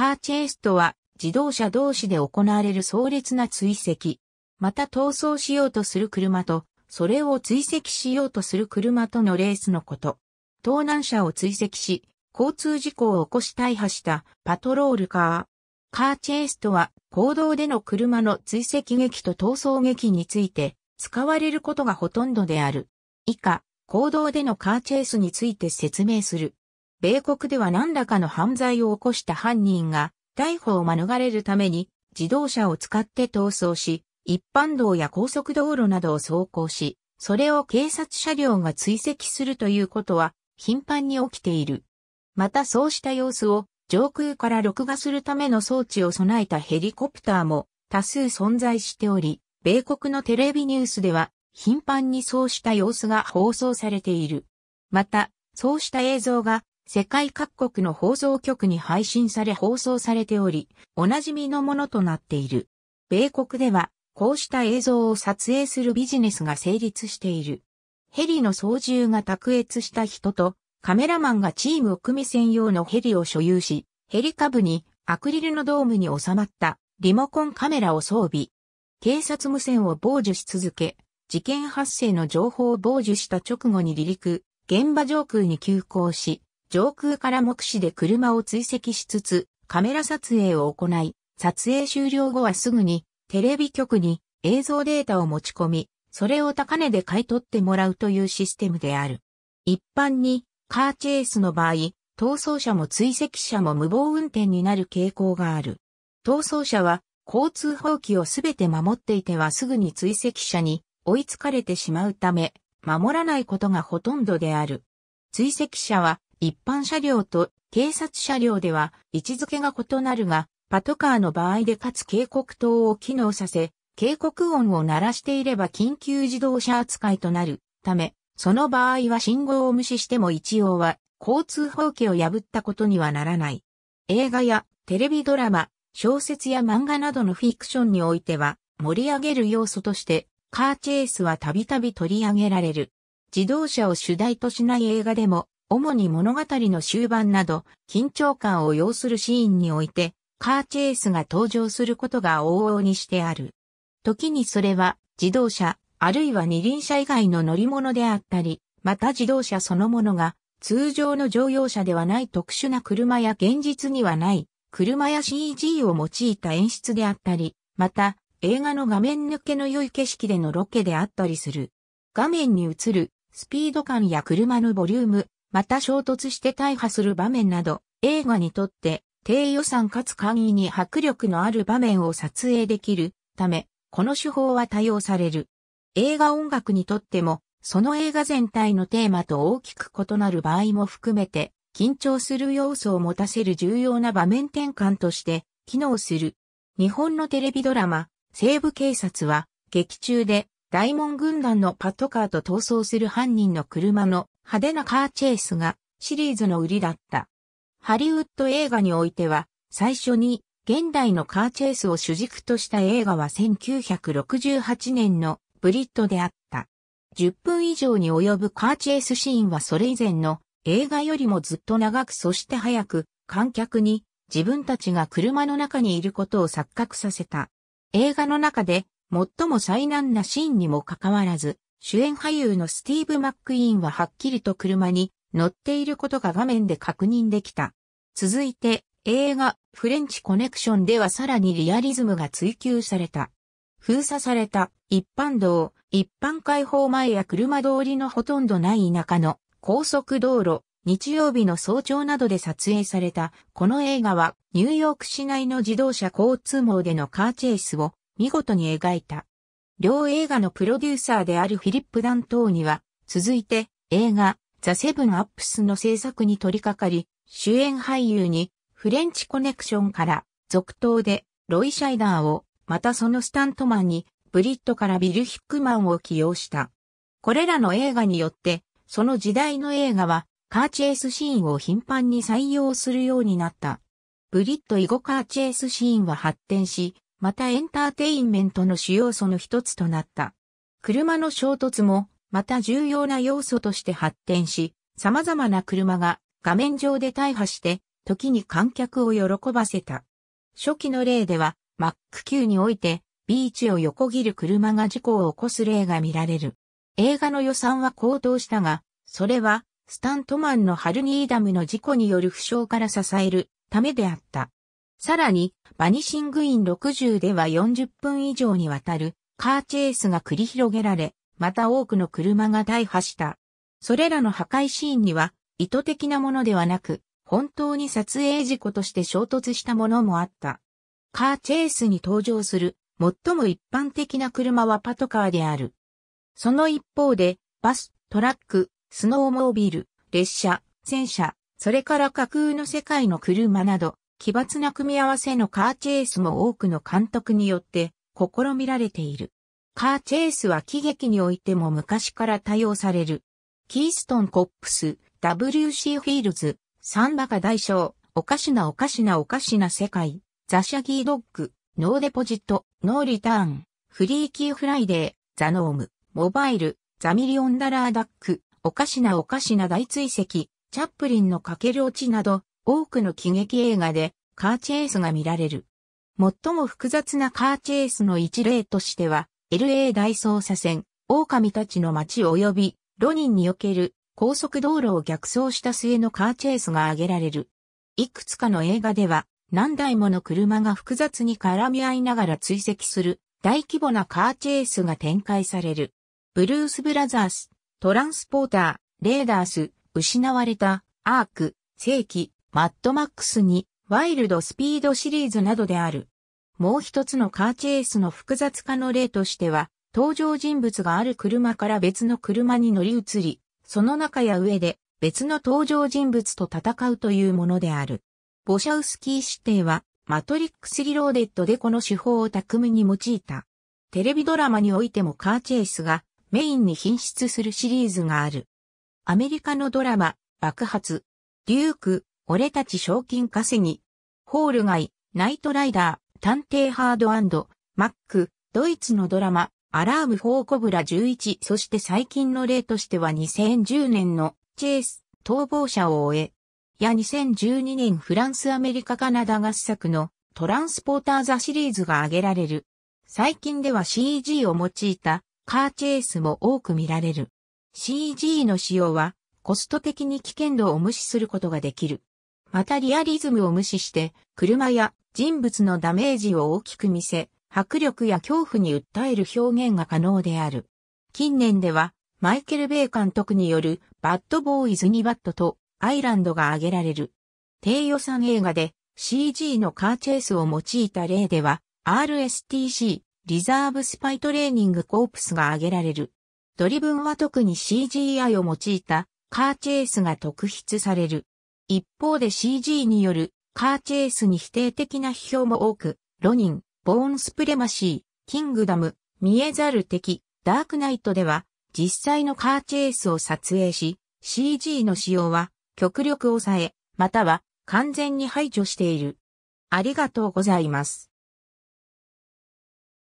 カーチェイストは自動車同士で行われる壮烈な追跡。また逃走しようとする車と、それを追跡しようとする車とのレースのこと。盗難車を追跡し、交通事故を起こし大破したパトロールカー。カーチェイストは公道での車の追跡劇と逃走劇について使われることがほとんどである。以下、公道でのカーチェイスについて説明する。米国では何らかの犯罪を起こした犯人が、逮捕を免れるために、自動車を使って逃走し、一般道や高速道路などを走行し、それを警察車両が追跡するということは頻繁に起きている。またそうした様子を上空から録画するための装置を備えたヘリコプターも多数存在しており、米国のテレビニュースでは頻繁にそうした様子が放送されている。また、そうした映像が世界各国の放送局に配信され放送されており、おなじみのものとなっている。米国では、こうした映像を撮影するビジネスが成立している。ヘリの操縦が卓越した人と、カメラマンがチームを組み専用のヘリを所有し、ヘリ下部にアクリルのドームに収まったリモコンカメラを装備。警察無線を傍受し続け、事件発生の情報を傍受した直後に離陸、現場上空に急行し、上空から目視で車を追跡しつつ、カメラ撮影を行い、撮影終了後はすぐに、テレビ局に映像データを持ち込み、それを高値で買い取ってもらうというシステムである。一般に、カーチェイスの場合、逃走者も追跡者も無謀運転になる傾向がある。逃走者は、交通法規をすべて守っていてはすぐに追跡者に追いつかれてしまうため、守らないことがほとんどである。追跡者は一般車両と警察車両では位置づけが異なるが、パトカーの場合でかつ警告灯を機能させ、警告音を鳴らしていれば緊急自動車扱いとなるため、その場合は信号を無視しても一応は交通法規を破ったことにはならない。映画やテレビドラマ、小説や漫画などのフィクションにおいては盛り上げる要素としてカーチェイスはたびたび取り上げられる。自動車を主題としない映画でも主に物語の終盤など、緊張感を要するシーンにおいて、カーチェイスが登場することが往々にしてある。時にそれは、自動車、あるいは二輪車以外の乗り物であったり、また自動車そのものが、通常の乗用車ではない特殊な車や現実にはない、車や CG を用いた演出であったり、また、映画の画面抜けの良い景色でのロケであったりする。画面に映る、スピード感や車のボリューム、また衝突して大破する場面など、映画にとって低予算かつ簡易に迫力のある場面を撮影できるため、この手法は多用される。映画音楽にとっても、その映画全体のテーマと大きく異なる場合も含めて、緊張する要素を持たせる重要な場面転換として機能する。日本のテレビドラマ、西部警察は、劇中で大門軍団のパトカーと逃走する犯人の車の派手なカーチェイスがシリーズの売りだった。ハリウッド映画においては、最初に現代のカーチェイスを主軸とした映画は1968年のブリッドであった。10分以上に及ぶカーチェイスシーンはそれ以前の映画よりもずっと長くそして早く観客に自分たちが車の中にいることを錯覚させた。映画の中で最も災難なシーンにもかかわらず、主演俳優のスティーブ・マックイーンははっきりと車に乗っていることが画面で確認できた。続いて映画フレンチコネクションではさらにリアリズムが追求された。封鎖された一般道、一般開放前や車通りのほとんどない田舎の高速道路、日曜日の早朝などで撮影された、この映画はニューヨーク市内の自動車交通網でのカーチェイスを見事に描いた。両映画のプロデューサーであるフィリップ・ダントーニは、続いて映画ザ・セブン・アップスの制作に取り掛かり、主演俳優にフレンチ・コネクションから続投でロイ・シャイダーを、またそのスタントマンにブリットからビル・ヒックマンを起用した。これらの映画によって、その時代の映画はカーチェイスシーンを頻繁に採用するようになった。ブリット・イゴ・カーチェイスシーンは発展し、またエンターテインメントの主要素の一つとなった。車の衝突も、また重要な要素として発展し、様々な車が画面上で大破して、時に観客を喜ばせた。初期の例では、マック級において、ビーチを横切る車が事故を起こす例が見られる。映画の予算は高騰したが、それは、スタントマンのハルニーダムの事故による負傷から支えるためであった。さらに、バニシングイン60では40分以上にわたるカーチェイスが繰り広げられ、また多くの車が大破した。それらの破壊シーンには意図的なものではなく、本当に撮影事故として衝突したものもあった。カーチェイスに登場する最も一般的な車はパトカーである。その一方で、バス、トラック、スノーモービル、列車、戦車、それから架空の世界の車など、奇抜な組み合わせのカーチェイスも多くの監督によって試みられている。カーチェイスは喜劇においても昔から多用される。キーストン・コップス、W.C. フィールズ、サンバが大賞、おかしなおかしなおかしな世界、ザ・シャギー・ドッグ、ノーデポジット、ノーリターン、フリーキー・フライデー、ザ・ノーム、モバイル、ザ・ミリオン・ダラー・ダック、おかしなおかしな大追跡、チャップリンのかける落ちなど、多くの喜劇映画でカーチェイスが見られる。最も複雑なカーチェイスの一例としては、LA 大捜査線、狼たちの街及び、ロニンにおける高速道路を逆走した末のカーチェイスが挙げられる。いくつかの映画では、何台もの車が複雑に絡み合いながら追跡する大規模なカーチェイスが展開される。ブルース・ブラザース、トランスポーター、レーダース、失われた、アーク、世紀、マッドマックスにワイルドスピードシリーズなどである。もう一つのカーチェイスの複雑化の例としては、登場人物がある車から別の車に乗り移り、その中や上で別の登場人物と戦うというものである。ボシャウスキー指定は、マトリックスリローデッドでこの手法を巧みに用いた。テレビドラマにおいてもカーチェイスがメインに品質するシリーズがある。アメリカのドラマ、爆発、デューク、俺たち賞金稼ぎ、ホール街、ナイトライダー、探偵ハードマック、ドイツのドラマ、アラーム4コブラ11、そして最近の例としては2010年のチェイス、逃亡者を終え、や2012年フランスアメリカカナダ合作のトランスポーターザシリーズが挙げられる。最近では CG を用いたカーチェイスも多く見られる。CG の使用はコスト的に危険度を無視することができる。またリアリズムを無視して、車や人物のダメージを大きく見せ、迫力や恐怖に訴える表現が可能である。近年では、マイケル・ベイ監督によるバッドボーイズ・ニバットとアイランドが挙げられる。低予算映画で CG のカーチェイスを用いた例では RSTC、リザーブスパイトレーニングコープスが挙げられる。ドリブンは特に CGI を用いたカーチェイスが特筆される。一方で CG によるカーチェイスに否定的な批評も多く、ロニン、ボーンスプレマシー、キングダム、見えざる敵、ダークナイトでは実際のカーチェイスを撮影し、CG の使用は極力抑え、または完全に排除している。ありがとうございます。